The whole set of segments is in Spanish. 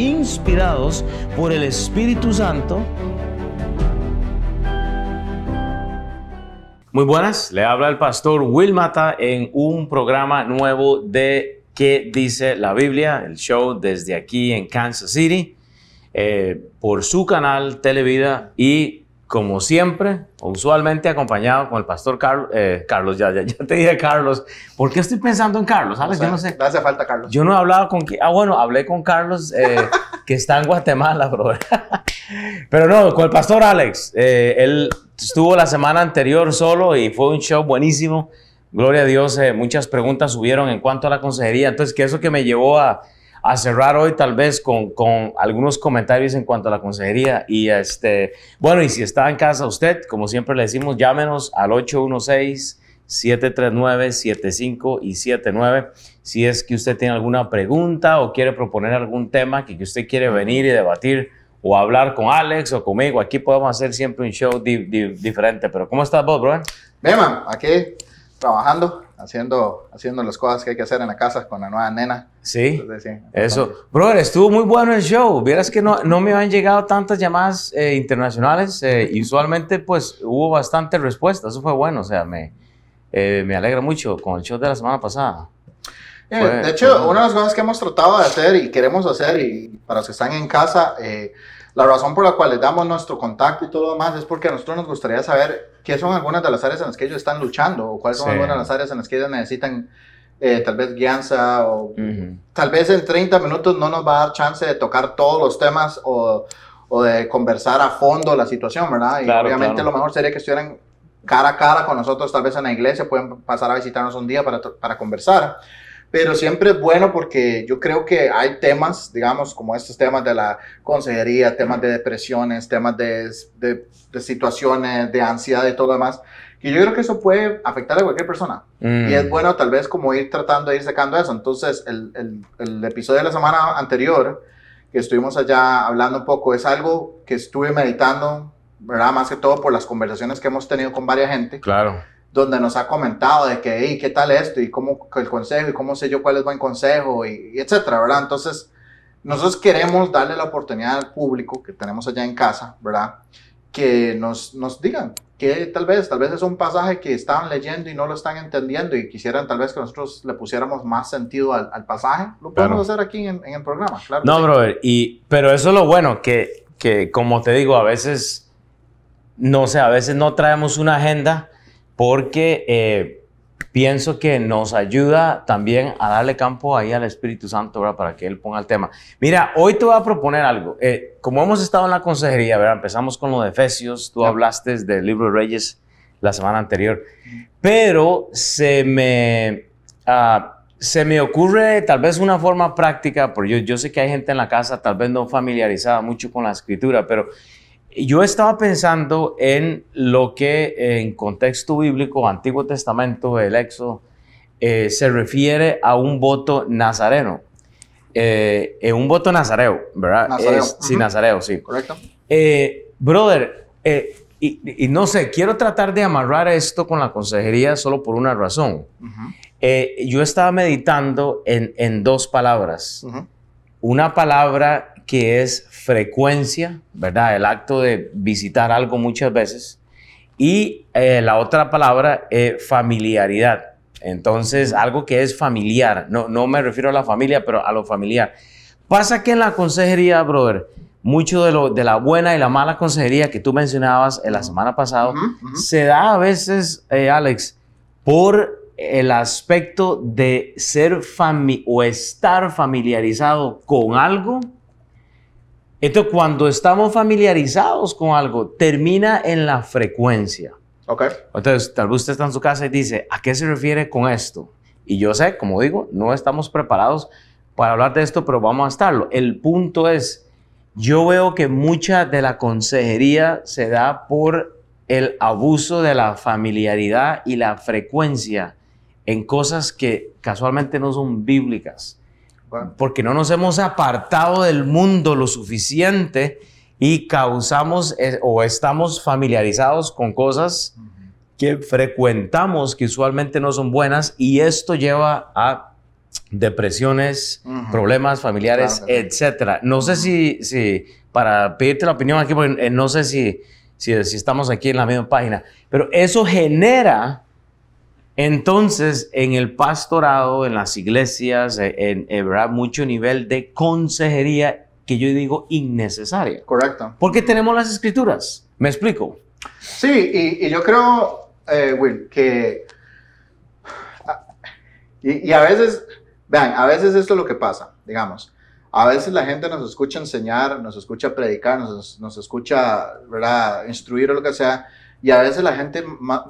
inspirados por el Espíritu Santo. Muy buenas, le habla el pastor Will Mata en un programa nuevo de ¿Qué dice la Biblia? El show desde aquí en Kansas City, eh, por su canal Televida y como siempre, usualmente acompañado con el pastor Carlos. Eh, Carlos, ya, te dije Carlos. ¿Por qué estoy pensando en Carlos? ¿Sabes? yo no sé. No hace falta Carlos. Yo no he hablado con. Ah, bueno, hablé con Carlos, eh, que está en Guatemala, bro. Pero no, con el pastor Alex. Eh, él estuvo la semana anterior solo y fue un show buenísimo. Gloria a Dios, muchas preguntas subieron en cuanto a la consejería. Entonces, que eso que me llevó a a cerrar hoy tal vez con, con algunos comentarios en cuanto a la consejería. Y este, bueno, y si está en casa usted, como siempre le decimos, llámenos al 816. 739 75 y 79. Si es que usted tiene alguna pregunta o quiere proponer algún tema que, que usted quiere venir y debatir o hablar con Alex o conmigo, aquí podemos hacer siempre un show diferente. Pero ¿cómo estás vos, bro? Bien, aquí trabajando, haciendo, haciendo las cosas que hay que hacer en la casa con la nueva nena. Sí. eso. Brother, estuvo muy bueno el show. Vieras que no, no me han llegado tantas llamadas eh, internacionales eh, y usualmente pues hubo bastante respuesta. Eso fue bueno. O sea, me, eh, me alegra mucho con el show de la semana pasada. de hecho, una de las cosas que hemos tratado de hacer y queremos hacer, y para los que están en casa, la razón por la cual les damos nuestro contacto y todo lo demás es porque a nosotros nos gustaría saber qué son algunas de las áreas en las que ellos están luchando o cuáles son algunas de las áreas en las que ellos necesitan eh, tal vez guianza o tal vez en 30 minutos no nos va a dar chance de tocar todos los temas o, o de conversar a fondo la situación, ¿verdad? Y obviamente lo mejor sería que estuvieran cara a cara con nosotros, tal vez en la iglesia, pueden pasar a visitarnos un día para, para conversar pero siempre es bueno porque yo creo que hay temas, digamos, como estos temas de la consejería, temas de depresiones, temas de, de, de situaciones, de ansiedad y todo lo demás, que yo creo que eso puede afectar a cualquier persona. Mm. Y es bueno tal vez como ir tratando de ir sacando eso. Entonces, el, el, episodio de la semana anterior, que estuvimos allá hablando un poco, es algo que estuve meditando, ¿verdad? Más que todo por las conversaciones que hemos tenido con varias gente. Claro. Donde nos ha comentado de que, ¿qué tal esto? Y cómo el consejo, y cómo sé yo cuál es buen consejo, y, y etcétera, ¿verdad? Entonces, nosotros queremos darle la oportunidad al público que tenemos allá en casa, ¿verdad? Que nos, nos digan que tal vez, tal vez es un pasaje que estaban leyendo y no lo están entendiendo y quisieran tal vez que nosotros le pusiéramos más sentido al, pasaje, lo podemos hacer aquí en, el programa, claro. No, brother, y, pero eso es lo bueno, que, que como te digo, a veces, no sé, a veces no traemos una agenda porque... Eh, pienso que nos ayuda también a darle campo ahí al Espíritu Santo para que Él ponga el tema. Mira, hoy te voy a proponer algo. Eh, como hemos estado en la consejería, ¿verdad? empezamos con lo de Efesios, tú hablaste del libro de Reyes la semana anterior, pero se me, ah, se me ocurre tal vez una forma práctica, porque yo, yo sé que hay gente en la casa tal vez no familiarizada mucho con la escritura, pero yo estaba pensando en lo que en contexto bíblico, Antiguo Testamento, el Éxodo, eh, se refiere a un voto nazareno. Eh, eh un voto nazareo, ¿verdad? Nazareo. Sí, nazareo, sí. Correcto. Eh, brother, y, no sé, quiero tratar de amarrar esto con la consejería solo por una razón. yo estaba meditando en, dos palabras. Una palabra que es frecuencia, ¿verdad? El acto de visitar algo muchas veces. Y eh, la otra palabra, eh, familiaridad. Entonces, algo que es familiar. No, no me refiero a la familia, pero a lo familiar. Pasa que en la consejería, brother, mucho de, lo, de la buena y la mala consejería que tú mencionabas en la semana pasada, se da a veces, eh, Alex, por el aspecto de ser fami o estar familiarizado con algo entonces, cuando estamos familiarizados con algo, termina en la frecuencia. Entonces, tal vez usted está en su casa y dice, ¿a qué se refiere con esto? Y yo sé, como digo, no estamos preparados para hablar de esto, pero vamos a estarlo. El punto es, yo veo que mucha de la consejería se da por el abuso de la familiaridad y la frecuencia en cosas que casualmente no son bíblicas porque no nos hemos apartado del mundo lo suficiente y causamos eh, o estamos familiarizados con cosas que frecuentamos que usualmente no son buenas y esto lleva a depresiones, problemas familiares, etc. etcétera. No sé si, si, para pedirte la opinión aquí, eh, no sé si, si, si estamos aquí en la misma página, pero eso genera entonces, en el pastorado, en las iglesias, e-, en, eh, ¿verdad? mucho nivel de consejería que yo digo innecesaria. Correcto. Porque tenemos las escrituras. ¿Me explico? Sí, y, yo creo, eh, Will, que... Ah, y, a veces, vean, a veces esto es lo que pasa, digamos. A veces la gente nos escucha enseñar, nos escucha predicar, nos, nos escucha ¿verdad? instruir o lo que sea, y a veces la gente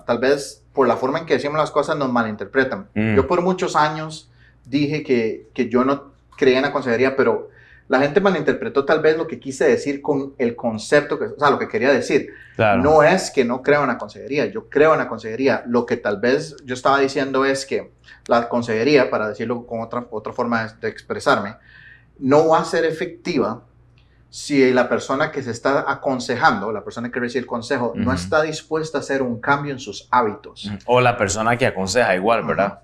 tal vez por la forma en que decimos las cosas nos malinterpretan. Mm. Yo por muchos años dije que, que yo no creía en la consejería, pero la gente malinterpretó tal vez lo que quise decir con el concepto, que, o sea, lo que quería decir. No es que no creo en la consejería, yo creo en la consejería. Lo que tal vez yo estaba diciendo es que la consejería, para decirlo con otra, otra forma de expresarme, no va a ser efectiva si la persona que se está aconsejando, la persona que recibe el consejo, no está dispuesta a hacer un cambio en sus hábitos. O la persona que aconseja igual, ¿verdad?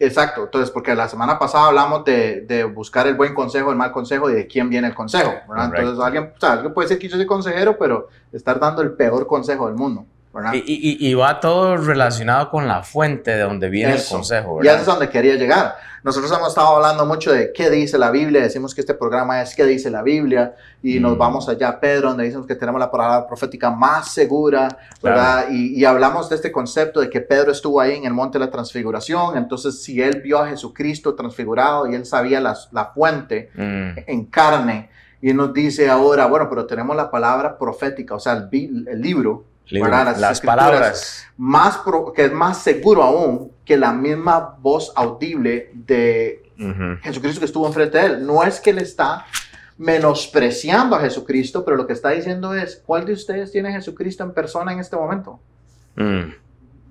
Exacto, entonces, porque la semana pasada hablamos de, buscar el buen consejo, el mal consejo y de quién viene el consejo. Entonces, alguien, puede ser que yo soy consejero, pero estar dando el peor consejo del mundo. Y, va todo relacionado con la fuente de donde viene el consejo. ¿verdad? Y eso es donde quería llegar. Nosotros hemos estado hablando mucho de qué dice la Biblia, decimos que este programa es qué dice la Biblia y nos mm. vamos allá a Pedro, donde dicen que tenemos la palabra profética más segura, ¿verdad? Y, hablamos de este concepto de que Pedro estuvo ahí en el monte de la transfiguración, entonces si él vio a Jesucristo transfigurado y él sabía la, fuente mm. en carne. Y nos dice ahora, bueno, pero tenemos la palabra profética, o sea, el, el libro, las, palabras. Más que es más seguro aún que la misma voz audible de Jesucristo que estuvo enfrente de él. No es que él está menospreciando a Jesucristo, pero lo que está diciendo es, ¿cuál de ustedes tiene a Jesucristo en persona en este momento? a mm.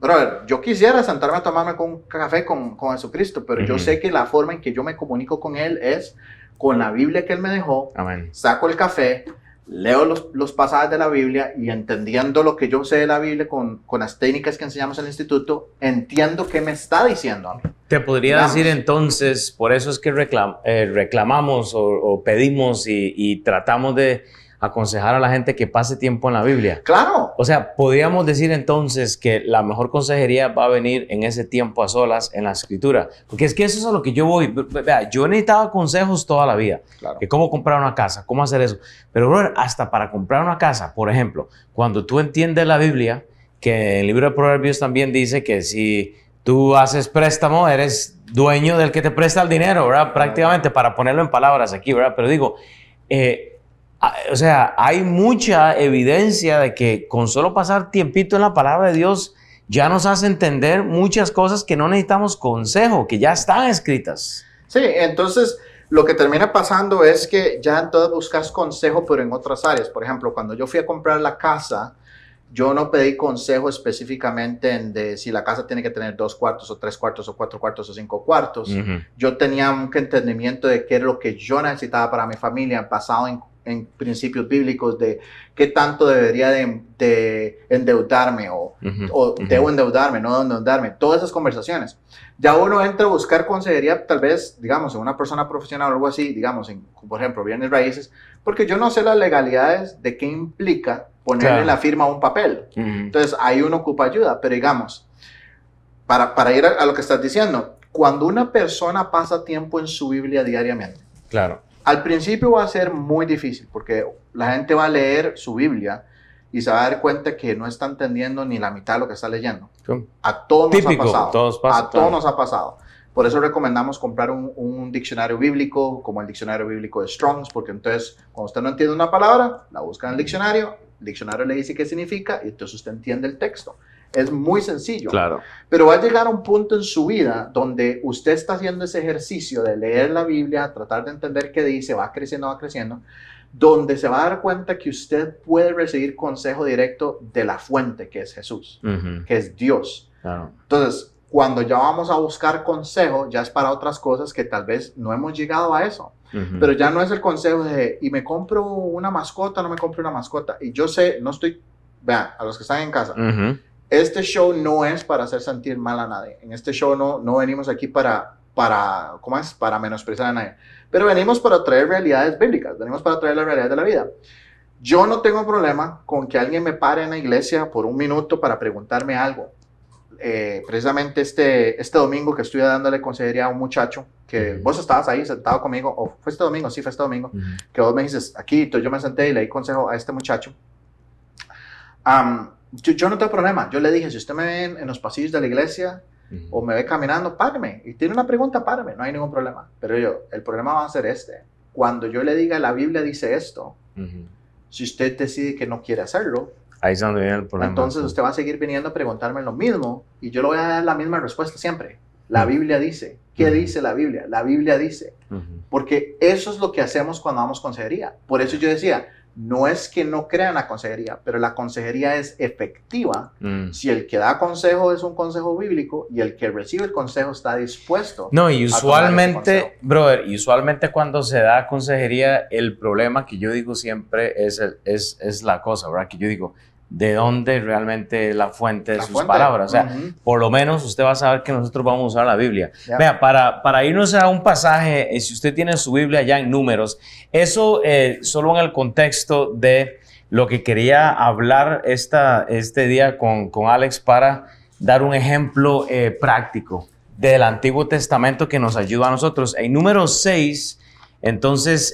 ver, yo quisiera sentarme a tomarme un café con, con Jesucristo, pero yo sé que la forma en que yo me comunico con Él es con la Biblia que Él me dejó, saco el café, leo los, pasajes de la Biblia y entendiendo lo que yo sé de la Biblia con, las técnicas que enseñamos en el instituto, entiendo qué me está diciendo Te podría decir entonces, por eso es que eh, reclamamos o, pedimos y, tratamos de aconsejar a la gente que pase tiempo en la Biblia. Claro. O sea, podríamos decir entonces que la mejor consejería va a venir en ese tiempo a solas en la escritura. Porque es que eso es a lo que yo voy. Vea, yo necesitado consejos toda la vida. Claro. Que cómo comprar una casa, cómo hacer eso. Pero, brother, hasta para comprar una casa, por ejemplo, cuando tú entiendes la Biblia, que el libro de Proverbios también dice que si tú haces préstamo, eres dueño del que te presta el dinero, ¿verdad? Prácticamente, para ponerlo en palabras aquí, ¿verdad? Pero digo, eh, Ah, o sea, hay mucha evidencia de que con solo pasar tiempito en la palabra de Dios ya nos hace entender muchas cosas que no necesitamos consejo, que ya están escritas. Sí, entonces lo que termina pasando es que ya entonces buscas consejo, pero en otras áreas. Por ejemplo, cuando yo fui a comprar la casa, yo no pedí consejo específicamente en de si la casa tiene que tener dos cuartos o tres cuartos o cuatro cuartos o cinco cuartos. Yo tenía un entendimiento de qué es lo que yo necesitaba para mi familia, basado en en principios bíblicos de qué tanto debería de, endeudarme o, debo endeudarme, no debo endeudarme, todas esas conversaciones. Ya uno entra a buscar consejería, tal vez, digamos, en una persona profesional o algo así, digamos, en, por ejemplo, bienes raíces, porque yo no sé las legalidades de qué implica ponerle en la firma a un papel. Entonces, ahí uno ocupa ayuda, pero digamos, para, para ir a lo que estás diciendo, cuando una persona pasa tiempo en su Biblia diariamente, claro al principio va a ser muy difícil porque la gente va a leer su Biblia y se va a dar cuenta que no está entendiendo ni la mitad de lo que está leyendo. A todos nos ha pasado. Todos pasa, a todos nos ha pasado. Por eso recomendamos comprar un, un, diccionario bíblico, como el diccionario bíblico de Strong's, porque entonces cuando usted no entiende una palabra, la busca en el diccionario, el diccionario le dice qué significa y entonces usted entiende el texto. Es muy sencillo. Claro. Pero va a llegar a un punto en su vida donde usted está haciendo ese ejercicio de leer la Biblia, tratar de entender qué dice, va creciendo, va creciendo, donde se va a dar cuenta que usted puede recibir consejo directo de la fuente, que es Jesús, que es Dios. Claro. Entonces, cuando ya vamos a buscar consejo, ya es para otras cosas que tal vez no hemos llegado a eso. Pero ya no es el consejo de, y me compro una mascota, no me compro una mascota. Y yo sé, no estoy, vean, a los que están en casa, este show no es para hacer sentir mal a nadie. En este show no, no venimos aquí para, para, ¿cómo es? Para menospreciar a nadie. Pero venimos para traer realidades bíblicas, venimos para traer la realidad de la vida. Yo no tengo problema con que alguien me pare en la iglesia por un minuto para preguntarme algo. Eh, precisamente este, este domingo que estoy dándole consejería a un muchacho que vos estabas ahí sentado conmigo, o fue este domingo, sí, fue este domingo, que vos me dices, aquí, entonces yo me senté y le di consejo a este muchacho. Yo, no tengo problema. Yo le dije, si usted me ve en, los pasillos de la iglesia o me ve caminando, páreme. Y tiene una pregunta, páreme. No hay ningún problema. Pero yo, el problema va a ser este. Cuando yo le diga, la Biblia dice esto, si usted decide que no quiere hacerlo, Ahí Entonces usted va a seguir viniendo a preguntarme lo mismo y yo le voy a dar la misma respuesta siempre. La Biblia dice. ¿Qué dice la Biblia? La Biblia dice. Porque eso es lo que hacemos cuando damos consejería. Por eso yo decía, no es que no crean la consejería, pero la consejería es efectiva mm. si el que da consejo es un consejo bíblico y el que recibe el consejo está dispuesto. No, y usualmente, brother, usualmente cuando se da consejería, el problema que yo digo siempre es, es, es la cosa, ¿verdad? Que yo digo, de dónde realmente la fuente de sus palabras. O sea, por lo menos usted va a saber que nosotros vamos a usar la Biblia. Vea, para, para irnos a un pasaje, eh, si usted tiene su Biblia ya en números, eso eh, solo en el contexto de lo que quería hablar esta, este día con, con Alex para dar un ejemplo eh, práctico del Antiguo Testamento que nos ayuda a nosotros. En número 6, entonces...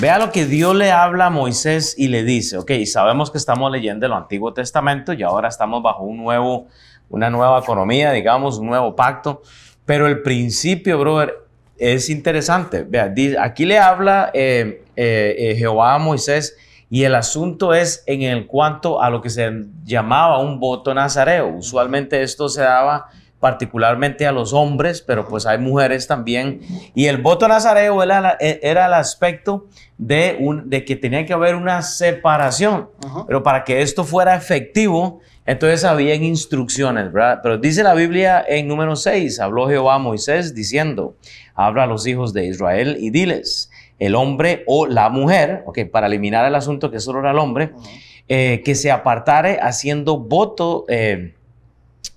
Vea lo que Dios le habla a Moisés y le dice, ok, sabemos que estamos leyendo el Antiguo Testamento y ahora estamos bajo un nuevo, una nueva economía, digamos, un nuevo pacto, pero el principio, brother, es interesante. Vea, aquí le habla eh, eh, eh, Jehová a Moisés y el asunto es en el cuanto a lo que se llamaba un voto nazareo. Usualmente esto se daba particularmente a los hombres, pero pues hay mujeres también. Y el voto nazareo era, e, el aspecto de, un, de que tenía que haber una separación, pero para que esto fuera efectivo, entonces habían instrucciones, ¿verdad? Pero dice la Biblia en número 6, habló Jehová a Moisés diciendo, habla a los hijos de Israel y diles, el hombre o la mujer, ok, para eliminar el asunto que solo era el hombre, eh, que se apartare haciendo voto. Eh,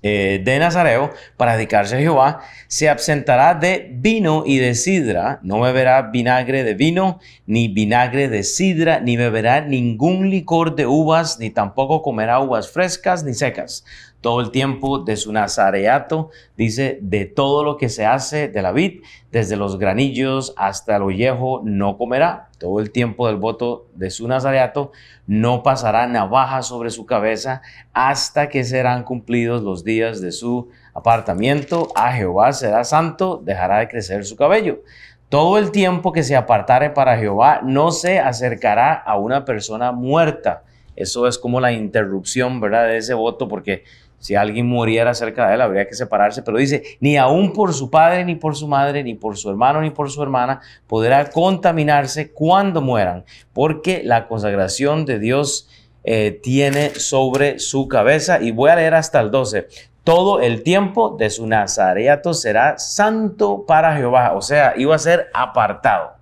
eh, de Nazareo para dedicarse a Jehová, se absentará de vino y de sidra, no beberá vinagre de vino, ni vinagre de sidra, ni beberá ningún licor de uvas, ni tampoco comerá uvas frescas ni secas todo el tiempo de su nazareato, dice, de todo lo que se hace de la vid, desde los granillos hasta el ollejo, no comerá. Todo el tiempo del voto de su nazareato, no pasará navaja sobre su cabeza hasta que serán cumplidos los días de su apartamiento. A Jehová será santo, dejará de crecer su cabello. Todo el tiempo que se apartare para Jehová, no se acercará a una persona muerta eso es como la interrupción, ¿verdad? De ese voto, porque si alguien muriera cerca de él, habría que separarse. Pero dice, ni aún por su padre, ni por su madre, ni por su hermano, ni por su hermana, podrá contaminarse cuando mueran, porque la consagración de Dios eh, tiene sobre su cabeza. Y voy a leer hasta el 12. Todo el tiempo de su nazareato será santo para Jehová. O sea, iba a ser apartado.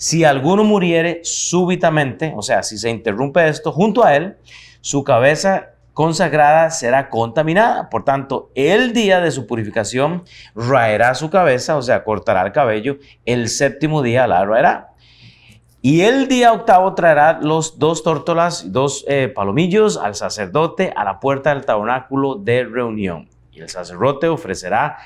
Si alguno muriere súbitamente, o sea, si se interrumpe esto junto a él, su cabeza consagrada será contaminada. Por tanto, el día de su purificación raerá su cabeza, o sea, cortará el cabello. El séptimo día la raerá. Y el día octavo traerá los dos tórtolas, dos eh, palomillos al sacerdote a la puerta del tabernáculo de reunión. Y el sacerdote ofrecerá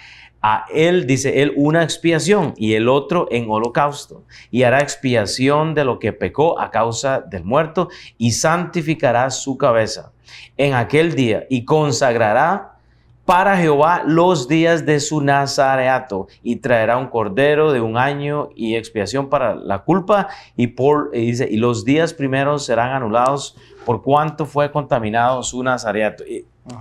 a él, dice él, una expiación y el otro en holocausto. Y hará expiación de lo que pecó a causa del muerto y santificará su cabeza en aquel día y consagrará para Jehová los días de su nazareato y traerá un cordero de un año y expiación para la culpa y, por, dice, y los días primeros serán anulados por cuanto fue contaminado su nazareato.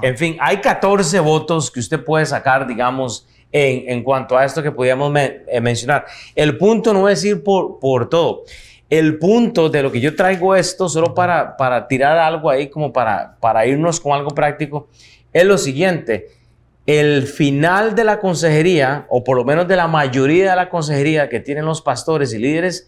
en fin, hay 14 votos que usted puede sacar, digamos, en, cuanto a esto que podíamos eh, mencionar. El punto no es ir por, por todo. El punto de lo que yo traigo esto, solo para, para tirar algo ahí, como para, para irnos con algo práctico, es lo siguiente. El final de la consejería, o por lo menos de la mayoría de la consejería que tienen los pastores y líderes,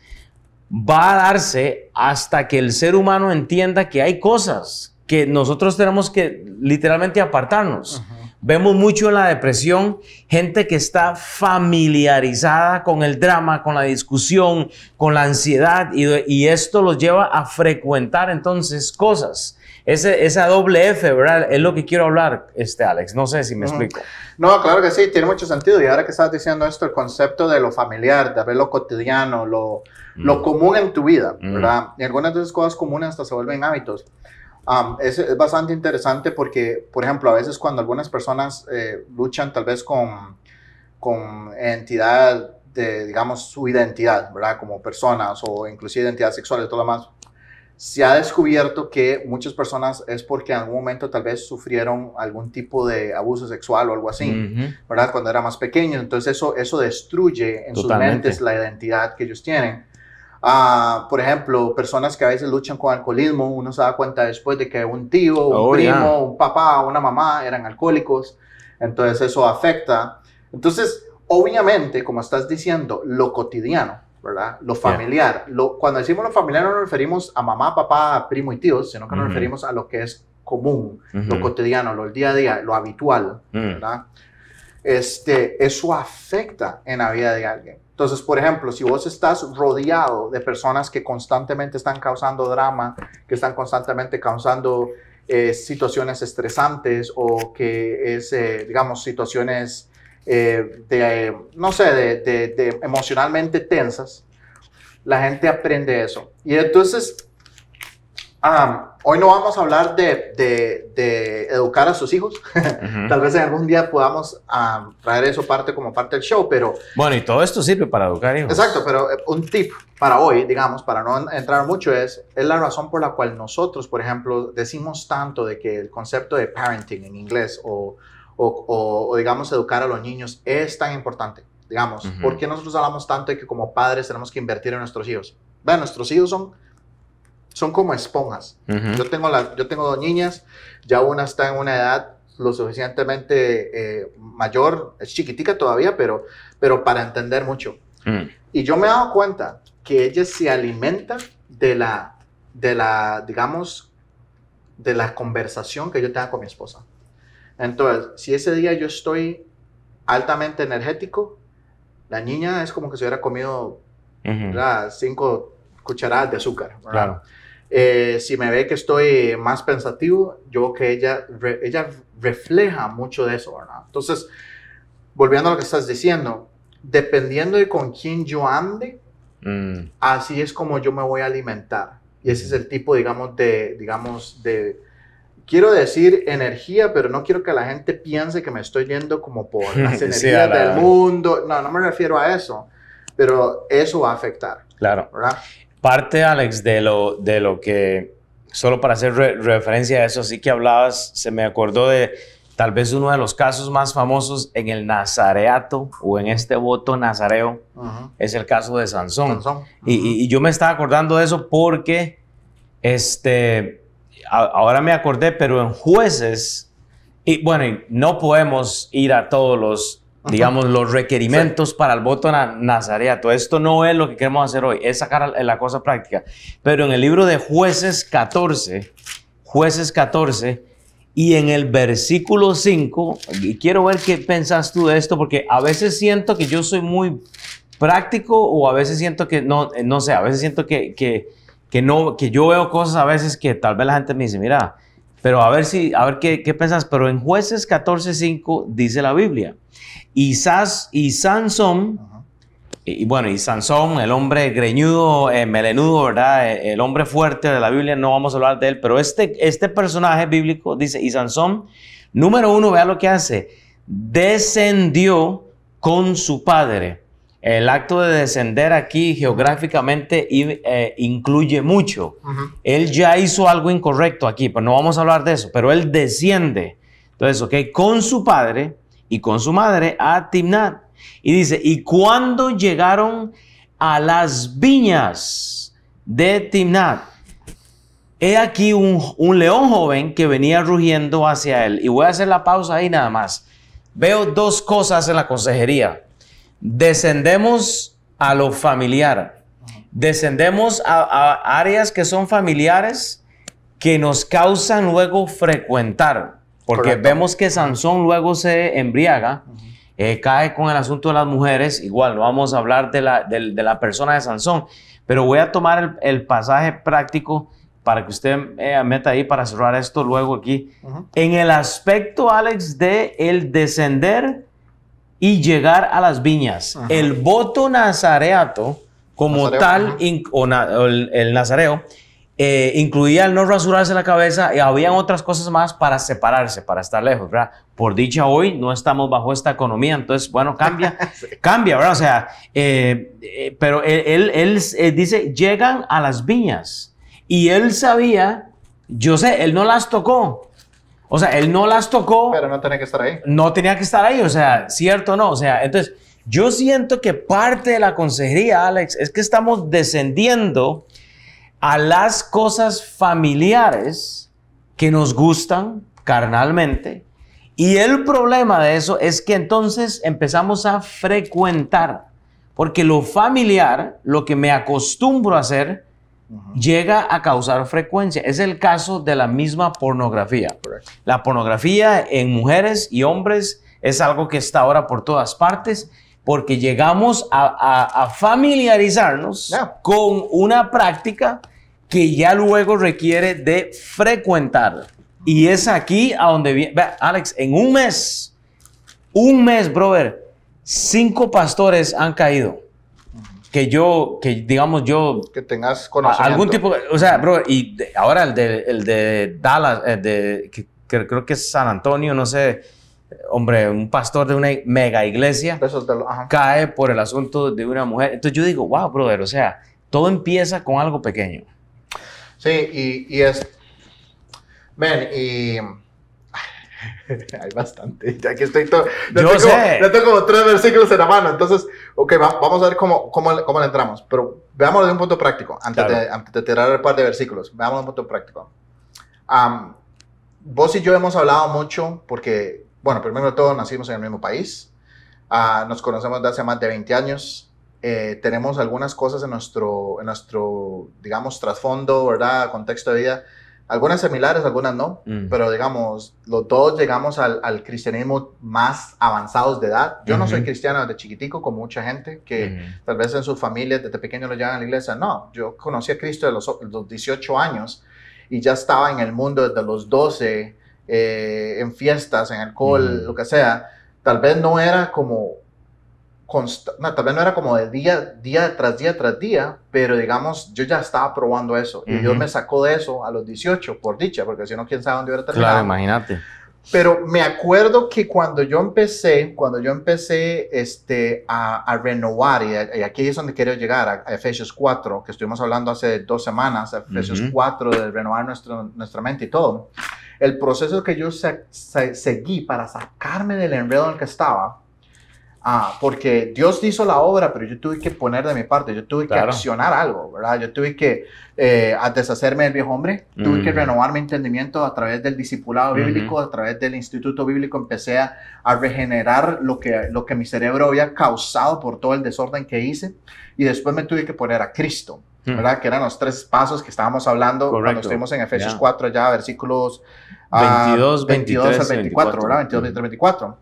va a darse hasta que el ser humano entienda que hay cosas que nosotros tenemos que literalmente apartarnos. Vemos mucho en la depresión gente que está familiarizada con el drama, con la discusión, con la ansiedad y, esto los lleva a frecuentar entonces cosas. Ese, esa doble F, ¿verdad? Es lo que quiero hablar, este Alex. No sé si me explico. No, claro que sí, tiene mucho sentido. Y ahora que estás diciendo esto, el concepto de lo familiar, de ver lo cotidiano, lo, lo mm. común en tu vida, mm. ¿verdad? Y algunas de esas cosas comunes hasta se vuelven hábitos es, bastante interesante porque, por ejemplo, a veces cuando algunas personas eh, luchan tal vez con, con entidad de, digamos, su identidad, ¿verdad? Como personas o inclusive identidad sexual y todo lo más, se ha descubierto que muchas personas es porque en algún momento tal vez sufrieron algún tipo de abuso sexual o algo así, ¿verdad? Cuando era más pequeño. Entonces eso, eso destruye en sus mentes la identidad que ellos tienen por ejemplo, personas que a veces luchan con alcoholismo, uno se da cuenta después de que un tío, un oh, primo, un papá, una mamá eran alcohólicos. Entonces eso afecta. Entonces, obviamente, como estás diciendo, lo cotidiano, ¿verdad? Lo familiar. Lo, cuando decimos lo familiar no nos referimos a mamá, papá, primo y tíos, sino que nos referimos a lo que es común, lo cotidiano, lo día a día, lo habitual, mm. ¿verdad? Este, eso afecta en la vida de alguien. Entonces, por ejemplo, si vos estás rodeado de personas que constantemente están causando drama, que están constantemente causando eh, situaciones estresantes o que es, eh, digamos, situaciones eh, de, no sé, de, de emocionalmente tensas, la gente aprende eso. Y entonces Ah, hoy no vamos a hablar de, educar a sus hijos. Tal vez algún día podamos ah, traer eso parte como parte del show, pero... Bueno, y todo esto sirve para educar hijos. Exacto, pero eh, un tip para hoy, digamos, para no entrar mucho, es, es la razón por la cual nosotros, por ejemplo, decimos tanto de que el concepto de parenting en inglés o, digamos, educar a los niños es tan importante. Digamos, ¿por qué nosotros hablamos tanto de que como padres tenemos que invertir en nuestros hijos? Bueno, nuestros hijos son son como esponjas. yo, tengo las, yo tengo dos niñas, ya una está en una edad lo suficientemente eh, mayor, es chiquitica todavía, pero, pero para entender mucho. Mm. Y yo me he dado cuenta que ella se alimenta de la, de la, digamos, de la conversación que yo tenga con mi esposa. Entonces, si ese día yo estoy altamente energético, la niña es como que se hubiera comido uh cinco cucharadas de azúcar. Claro. Eh, si me ve que estoy más pensativo, yo que ella, ella refleja mucho de eso, ¿verdad? Entonces, volviendo a lo que estás diciendo, dependiendo de con quién yo ande, mm. así es como yo me voy a alimentar. Y ese es el tipo, digamos, de, digamos, de, quiero decir energía, pero no quiero que la gente piense que me estoy yendo como por las energías del mundo. No, no me refiero a eso, pero eso va a afectar. Claro. ¿verdad? Parte, Alex, de lo, de lo que, solo para hacer referencia a eso, así que hablabas, se me acordó de tal vez uno de los casos más famosos en el nazareato o en este voto nazareo, es el caso de Sansón. y, yo me estaba acordando de eso porque, este, ahora me acordé, pero en jueces, y bueno, no podemos ir a todos los digamos, los requerimientos para el voto nazareato. Esto no es lo que queremos hacer hoy, es sacar la cosa práctica. Pero en el libro de jueces 14, jueces 14, y en el versículo 5, y quiero ver qué pensás tú de esto, porque a veces siento que yo soy muy práctico o a veces siento que, no, eh, no sé, a veces siento que, que no, que yo veo cosas a veces que tal vez la gente me dice, mira, pero a ver si, a ver qué, qué pensás. Pero en Jueces 14:5 dice la Biblia. Y, y Sansón, y, bueno, y Sansón, el hombre greñudo, eh, melenudo, ¿verdad? Eh, el, hombre fuerte de la Biblia, no vamos a hablar de él, pero este, este personaje bíblico dice, y Sansón, número uno, vea lo que hace, descendió con su padre el acto de descender aquí geográficamente eh, incluye mucho. Él ya hizo algo incorrecto aquí, pero pues no vamos a hablar de eso, pero él desciende. Entonces, ok, con su padre y con su madre a Timnat. Y dice, y cuando llegaron a las viñas de Timnat, he aquí un, un león joven que venía rugiendo hacia él. Y voy a hacer la pausa ahí nada más. Veo dos cosas en la consejería descendemos a lo familiar, descendemos a, áreas que son familiares que nos causan luego frecuentar, porque vemos que Sansón luego se embriaga. Eh, cae con el asunto de las mujeres, igual no vamos a hablar de la, de, la persona de Sansón, pero voy a tomar el, pasaje práctico para que usted eh, meta ahí para cerrar esto luego aquí. En el aspecto, Alex, de el descender y llegar a las viñas. El voto nazareato, como tal, o, el, nazareo, eh, incluía el no rasurarse la cabeza y habían otras cosas más para separarse, para estar lejos, Por dicha, hoy no estamos bajo esta economía, entonces, bueno, cambia, cambia, ¿verdad? O sea, eh, eh, pero él, él dice, llegan a las viñas y él sabía, yo sé, él no las tocó, o sea, él no las tocó. Pero no tenía que estar ahí. No tenía que estar ahí, o sea, cierto o no. O sea, entonces, yo siento que parte de la consejería, Alex, es que estamos descendiendo a las cosas familiares que nos gustan carnalmente. Y el problema de eso es que entonces empezamos a frecuentar, porque lo familiar, lo que me acostumbro a hacer, llega a causar frecuencia. Es el caso de la misma pornografía. La pornografía en mujeres y hombres es algo que está ahora por todas partes porque llegamos a, familiarizarnos con una práctica que ya luego requiere de frecuentar. Y es aquí a donde viene, Alex, en un mes, un mes, brother, cinco pastores han caído que yo, que digamos yo... Que tengas conocimiento. Algún tipo, o sea, bro, y ahora el de, el de Dallas, eh, de, que, creo que es San Antonio, no sé, hombre, un pastor de una mega iglesia cae por el asunto de una mujer. Entonces yo digo, wow, brother, o sea, todo empieza con algo pequeño. Sí, y, y es... Ven, y Hay bastante. Ya que estoy todo. Yo tengo, sé. tengo tres versículos en la mano. Entonces, ok, vamos a ver cómo, cómo, cómo le entramos. Pero veámoslo de un punto práctico. Antes, de, antes de tirar el par de versículos, veámoslo de un punto práctico. vos y yo hemos hablado mucho porque, bueno, primero de todo, nacimos en el mismo país. Ah, nos conocemos desde hace más de 20 años. Eh, tenemos algunas cosas en nuestro, en nuestro, digamos, trasfondo, ¿verdad? Contexto de vida algunas similares, algunas no, mm. pero digamos, los dos llegamos al, cristianismo más avanzados de edad. Yo no soy cristiano desde chiquitico, como mucha gente, que tal vez en su familia, desde pequeño lo llevan a la iglesia. No, yo conocí a Cristo de los, 18 años y ya estaba en el mundo desde los 12, eh, en fiestas, en alcohol, lo que sea. Tal vez no era como tal vez no era como de día, día tras día tras día, pero digamos, yo ya estaba probando eso. Y yo me sacó de eso a los 18, por dicha, porque si no, quién sabe dónde hubiera terminado. Claro, imagínate. Pero me acuerdo que cuando yo empecé, cuando yo empecé este, a, renovar, y, aquí es donde quiero llegar, a, Efesios 4, que estuvimos hablando hace dos semanas, Efesios 4, de renovar nuestro, nuestra mente y todo, el proceso que yo seguí para sacarme del enredo en el que estaba, Ah, porque Dios hizo la obra, pero yo tuve que poner de mi parte, yo tuve que accionar algo, ¿verdad? Yo tuve que eh, deshacerme del viejo hombre, tuve que mm. renovar mi entendimiento a través del discipulado bíblico, a través del instituto bíblico, empecé a, a, regenerar lo que, lo que mi cerebro había causado por todo el desorden que hice y después me tuve que poner a Cristo, mm. ¿verdad? Que eran los tres pasos que estábamos hablando cuando estuvimos en Efesios 4, ya versículos 22, 23, 24, 24, ¿verdad? 22, 23, 24.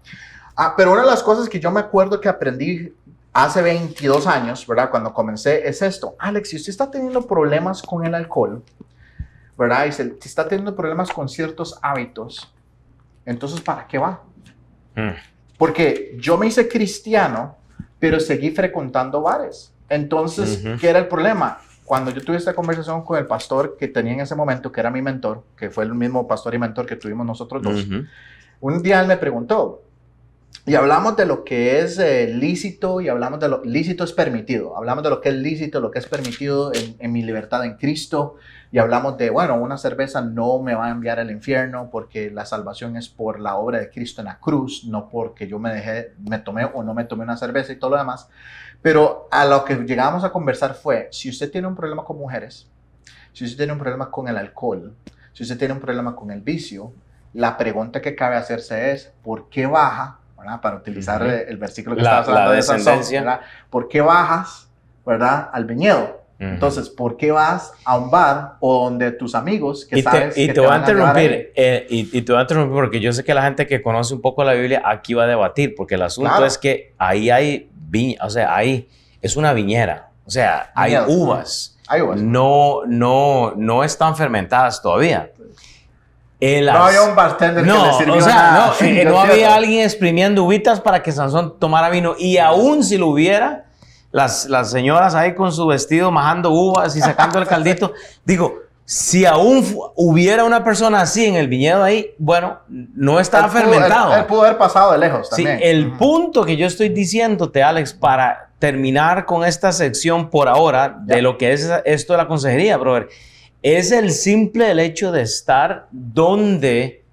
Ah, pero una de las cosas que yo me acuerdo que aprendí hace 22 años, ¿verdad? Cuando comencé, es esto. Alex, si usted está teniendo problemas con el alcohol, ¿verdad? Y si está teniendo problemas con ciertos hábitos, entonces, ¿para qué va? Mm. Porque yo me hice cristiano, pero seguí frecuentando bares. Entonces, ¿qué era el problema? Cuando yo tuve esta conversación con el pastor que tenía en ese momento, que era mi mentor, que fue el mismo pastor y mentor que tuvimos nosotros dos, un día él me preguntó, y hablamos de lo que es eh, lícito y hablamos de lo lícito es permitido. Hablamos de lo que es lícito, lo que es permitido en, mi libertad en Cristo. Y hablamos de, bueno, una cerveza no me va a enviar al infierno porque la salvación es por la obra de Cristo en la cruz, no porque yo me dejé, me tomé o no me tomé una cerveza y todo lo demás. Pero a lo que llegamos a conversar fue, si usted tiene un problema con mujeres, si usted tiene un problema con el alcohol, si usted tiene un problema con el vicio, la pregunta que cabe hacerse es, ¿por qué baja para utilizar eh, el versículo que la, estabas hablando de Sansón, ¿verdad? ¿Por qué bajas, ¿verdad? Al viñedo. Entonces, ¿por qué vas a un bar o donde tus amigos que y te, sabes que te, a interrumpir, eh, y, te voy a interrumpir porque yo sé que la gente que conoce un poco la Biblia aquí va a debatir, porque el asunto es que ahí hay viña, o sea, ahí es una viñera, o sea, hay uvas. Hay uvas. No, no, no están fermentadas todavía. No había un bartender que le No, eh, no había alguien exprimiendo uvitas para que Sansón tomara vino. Y aún si lo hubiera, las, las señoras ahí con su vestido majando uvas y sacando el caldito. Digo, si aún hubiera una persona así en el viñedo ahí, bueno, no estaba fermentado. Pudo, él, haber pasado de lejos también. Sí, el punto que yo estoy diciéndote, Alex, para terminar con esta sección por ahora de lo que es esto de la consejería, brother es el simple el hecho de estar donde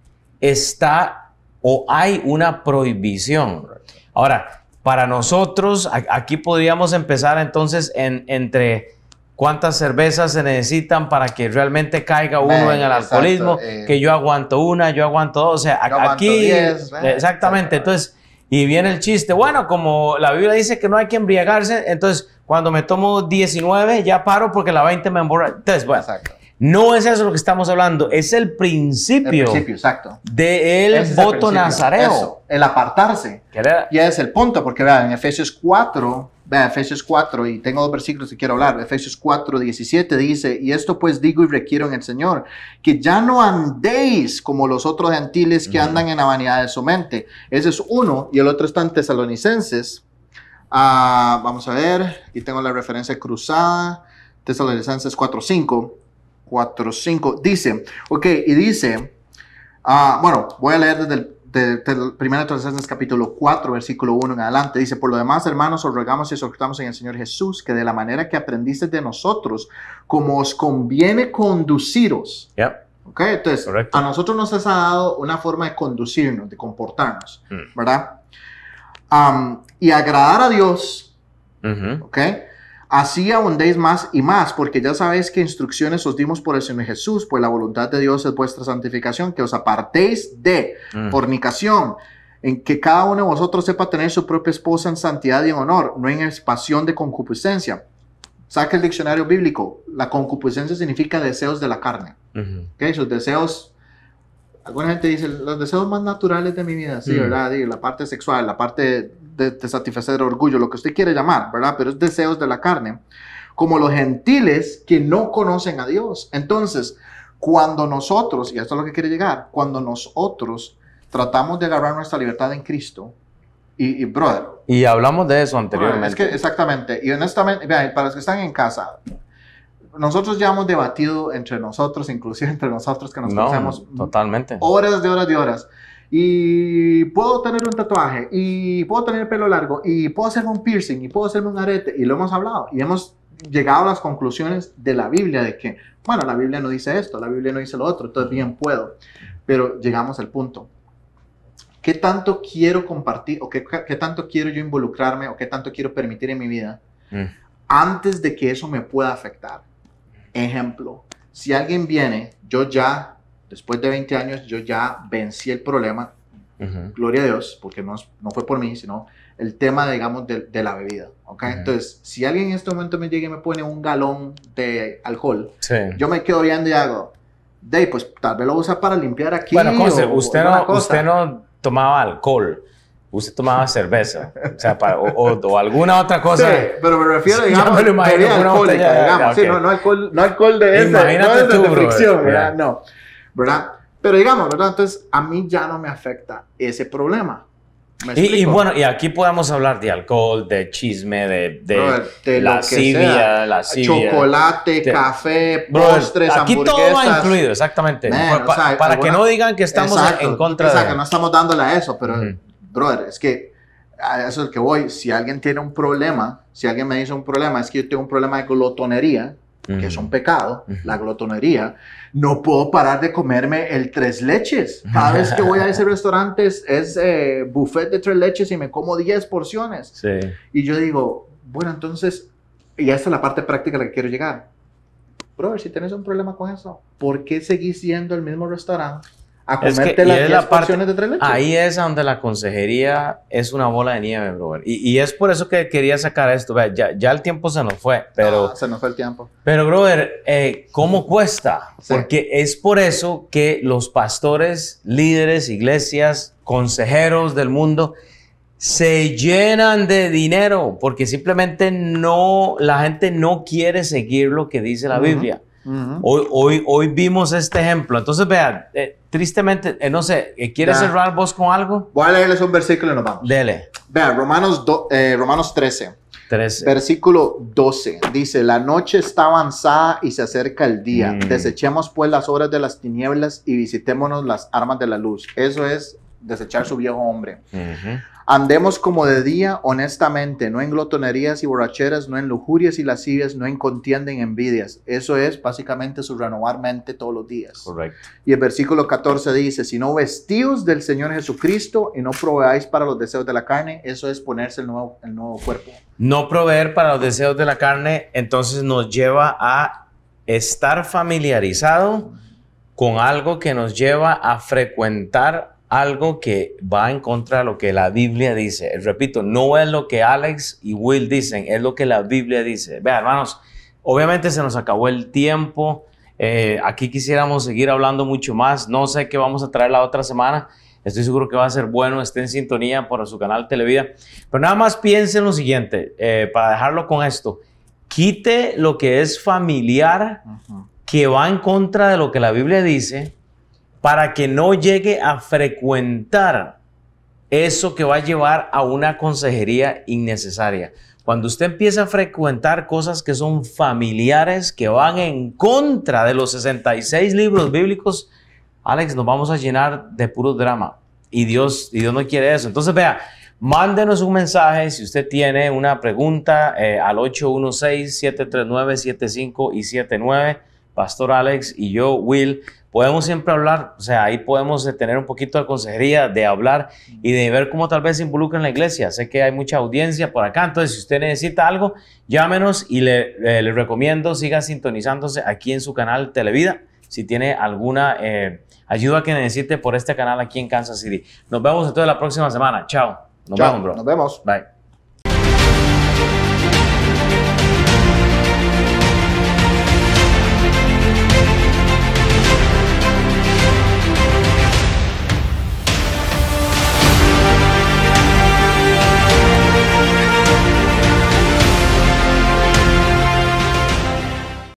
está o hay una prohibición. Ahora, para nosotros, aquí podríamos empezar entonces en, entre cuántas cervezas se necesitan para que realmente caiga uno en el alcoholismo, eh. que yo aguanto una, yo aguanto dos, o sea, aquí... exactamente, entonces, y viene el chiste, bueno, como la Biblia dice que no hay que embriagarse, entonces cuando me tomo 19 ya paro porque la 20 me emborra. Entonces, bueno, exacto. No es eso lo que estamos hablando, es el principio, el principio exacto. de el voto nazareo. el apartarse. Y es el punto, porque vean, en Efesios 4, vean, Efesios 4, y tengo dos versículos que quiero hablar. Efesios 4, 17 dice, y esto pues digo y requiero en el Señor, que ya no andéis como los otros gentiles que andan en la vanidad de su mente. Ese es uno, y el otro está en Tesalonicenses. Ah, vamos a ver, aquí tengo la referencia cruzada, Tesalonicenses 4, 5 4, 5. Dice, ok, y dice, ah, bueno, voy a leer desde el de, de 1 capítulo 4, versículo 1 en adelante, dice, por lo demás, hermanos, os rogamos y exhortamos en el Señor Jesús que de la manera que aprendiste de nosotros, como os conviene conduciros. Ok, entonces, a nosotros nos has dado una forma de conducirnos, de comportarnos, mm. ¿verdad? y agradar a Dios, ok, Así abundéis más y más, porque ya sabéis que instrucciones os dimos por el Señor Jesús, pues la voluntad de Dios es vuestra santificación, que os apartéis de mm. fornicación, en que cada uno de vosotros sepa tener su propia esposa en santidad y en honor, no en pasión de concupiscencia. Saca el diccionario bíblico. La concupiscencia significa deseos de la carne. que esos deseos alguna gente dice, los deseos más naturales de mi vida, sí, mm. ¿verdad? la parte sexual, la parte de, satisfacer orgullo, lo que usted quiere llamar, ¿verdad? Pero es deseos de la carne, como los gentiles que no conocen a Dios. Entonces, cuando nosotros, y esto es lo que quiere llegar, cuando nosotros tratamos de agarrar nuestra libertad en Cristo, y, brother. Y hablamos de eso anteriormente. es que exactamente, y honestamente, vean, para los que están en casa, nosotros ya hemos debatido entre nosotros, inclusive entre nosotros que nos no, Totalmente. Horas de horas de horas y puedo tener un tatuaje, y puedo tener pelo largo, y puedo hacerme un piercing, y puedo hacerme un arete, y lo hemos hablado, y hemos llegado a las conclusiones de la Biblia, de que, bueno, la Biblia no dice esto, la Biblia no dice lo otro, entonces bien puedo, pero llegamos al punto. ¿Qué tanto quiero compartir o qué, qué tanto quiero yo involucrarme o qué tanto quiero permitir en mi vida mm. antes de que eso me pueda afectar? Ejemplo, si alguien viene, yo ya Después de 20 años yo ya vencí el problema, gloria a Dios, porque no, no fue por mí, sino el tema, digamos, de, de la bebida. ¿okay? Entonces, si alguien en este momento me llega y me pone un galón de alcohol, yo me quedo viendo y hago, Dave, pues tal vez lo usa para limpiar aquí. Bueno, José, usted, no, usted no tomaba alcohol. Usted tomaba cerveza, o sea, o, alguna otra cosa. Sí, pero me refiero, digamos, no, alcohol, alcohol de ese, no de fricción, ¿verdad? No. ¿verdad? Pero digamos, ¿verdad? Entonces, a mí ya no me afecta ese problema. Y, bueno, y aquí podemos hablar de alcohol, de chisme, de, de, brother, de lascivia, Chocolate, café, postres, postres, aquí todo va incluido, exactamente. para que no digan que estamos en contra exacto, de... no estamos dándole a eso, pero, brother, es que a eso es el que voy. Si alguien tiene un problema, si alguien me dice un problema, es que yo tengo un problema de glotonería, que es un pecado, la glotonería, no puedo parar de comerme el tres leches. Cada vez que voy a ese restaurante es, eh, buffet de tres leches y me como diez porciones. Y yo digo, bueno, entonces, y esta es la parte práctica a la que quiero llegar. Brother, si tienes un problema con eso, ¿por qué seguís siendo el mismo restaurante? es Ahí es donde la consejería es una bola de nieve, brother. Y, es por eso que quería sacar esto. ya, el tiempo se nos fue, ah, pero... se nos fue el tiempo. Pero, brother, eh, ¿cómo cuesta? Porque es por eso que los pastores, líderes, iglesias, consejeros del mundo se llenan de dinero porque simplemente no la gente no quiere seguir lo que dice la Biblia hoy, vimos este ejemplo. Entonces, vean, eh, tristemente, eh, no sé, eh, ¿quieres cerrar vos con algo? Voy a leerles un versículo y nos vamos. Dele. Vea, Romanos, Romanos 13. 13. Versículo 12 dice, la noche está avanzada y se acerca el día. Mm. Desechemos pues las obras de las tinieblas y visitémonos las armas de la luz. Eso es desechar su viejo hombre. Andemos como de día, honestamente, no en glotonerías y borracheras, no en lujurias y lascivias, no en contienda y envidias. Eso es básicamente su renovar mente todos los días. Correcto. Y el versículo 14 dice, si no vestíos del Señor Jesucristo y no proveáis para los deseos de la carne, eso es ponerse el nuevo, el nuevo cuerpo. No proveer para los deseos de la carne, entonces nos lleva a estar familiarizado con algo que nos lleva a frecuentar algo que va en contra de lo que la Biblia dice. Repito, no es lo que Alex y Will dicen, es lo que la Biblia dice. Vean, hermanos, obviamente se nos acabó el tiempo. Eh, aquí quisiéramos seguir hablando mucho más. No sé qué vamos a traer la otra semana. Estoy seguro que va a ser bueno. Esté en sintonía por su canal Televida. Pero nada más piensen lo siguiente, eh, para dejarlo con esto. Quite lo que es familiar, que va en contra de lo que la Biblia dice para que no llegue a frecuentar eso que va a llevar a una consejería innecesaria. Cuando usted empieza a frecuentar cosas que son familiares, que van en contra de los 66 libros bíblicos, Alex, nos vamos a llenar de puro drama. Y Dios, y Dios no quiere eso. Entonces, vea, mándenos un mensaje si usted tiene una pregunta eh, al 816 739 7579 y 79. Pastor Alex y yo, Will, podemos siempre hablar, o sea, ahí podemos tener un poquito de consejería, de hablar y de ver cómo tal vez se involucra en la iglesia. Sé que hay mucha audiencia por acá, entonces si usted necesita algo, llámenos y le, recomiendo siga sintonizándose aquí en su canal Televida si tiene alguna eh, ayuda que necesite por este canal aquí en Kansas City. Nos vemos entonces la próxima semana. Chao. Nos Chao. vemos, bro. Nos vemos. Bye.